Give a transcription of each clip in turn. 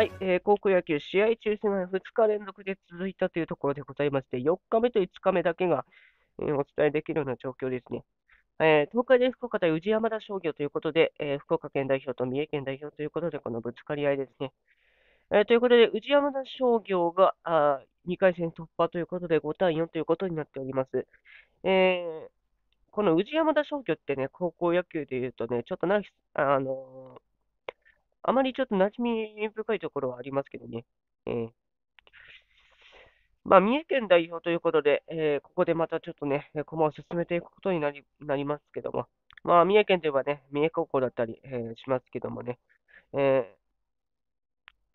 はい、えー、高校野球、試合中止が2日連続で続いたというところでございまして、4日目と5日目だけが、えー、お伝えできるような状況ですね。えー、東海大福岡対宇治山田商業ということで、えー、福岡県代表と三重県代表ということで、このぶつかり合いですね。えー、ということで、宇治山田商業があ2回戦突破ということで、5対4ということになっております。えこの宇治山田商業ってね、高校野球でいうとね、ちょっとなあのあまりちょっと馴染み深いところはありますけどね。えーまあ、三重県代表ということで、えー、ここでまたちょっとね、駒を進めていくことになりなりますけども、まあ、三重県といえばね、三重高校だったり、えー、しますけどもね、えー、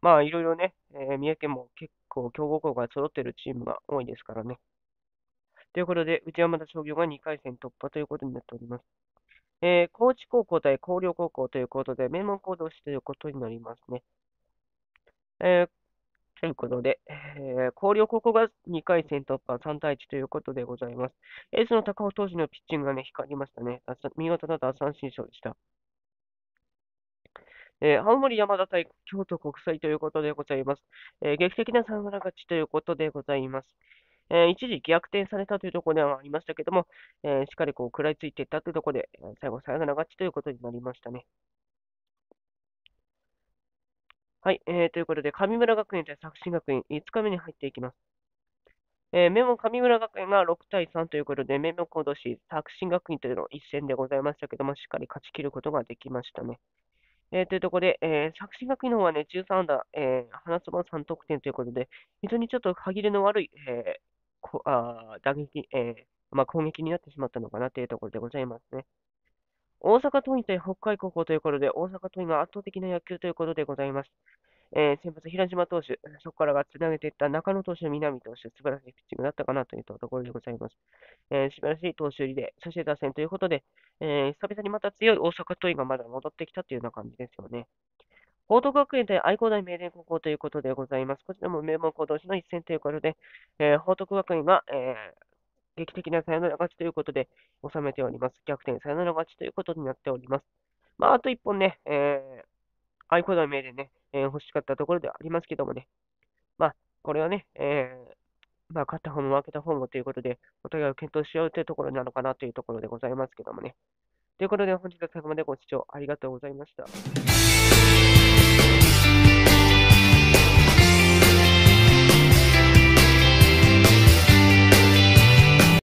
まあ、いろいろね、え三重県も結構強豪校が揃っているチームが多いですからね。ということで、内山田商業が2回戦突破ということになっております。えー、高知高校対広陵高校ということで、名門校同士ということになりますね。えー、ということで、えー、広陵高校が2回戦突破、3対1ということでございます。エースの高尾投手のピッチングがね、光りましたね。見事な打三振賞でした。えー、青森山田対京都国際ということでございます。えー、劇的なサングラ勝ちということでございます。えー、一時逆転されたというところではありましたけども、えー、しっかりこう食らいついていったというところで、最後、サヨナラ勝ちということになりましたね。はい、えー、ということで、神村学園対作新学院、5日目に入っていきます。えー、名門神村学園が6対3ということで、名門行動士、作新学院というの一戦でございましたけども、しっかり勝ち切ることができましたね。えー、というところで、えー、作新学院の方はね、13打、えー、花そば3得点ということで、非常にちょっと歯切れの悪い、えこあ打撃、えー、まあ、攻撃になってしまったのかなというところでございますね。大阪桐蔭対北海高校ということで、大阪桐蔭が圧倒的な野球ということでございます。えー、先発、平島投手、そこからがつなげていった中野投手、南投手、素晴らしいピッチングだったかなというところでございます。えー、素晴らしい投手入りで、そして打線ということで、えー、久々にまた強い大阪桐蔭がまだ戻ってきたというような感じですよね。報徳学園対愛工大名電高校ということでございます。こちらも名門校同士の一戦ということで、えー、報徳学園が、えー、劇的なサヨナラ勝ちということで収めております。逆転サヨナラ勝ちということになっております。まあ、あと一本ね、えー、愛工大名電ね、えー、欲しかったところではありますけどもね、まあ、これはね、えー、まあ、勝った方も負けた方もということで、お互いを検討しようというところなのかなというところでございますけどもね。ということで、本日は最後までご視聴ありがとうございました。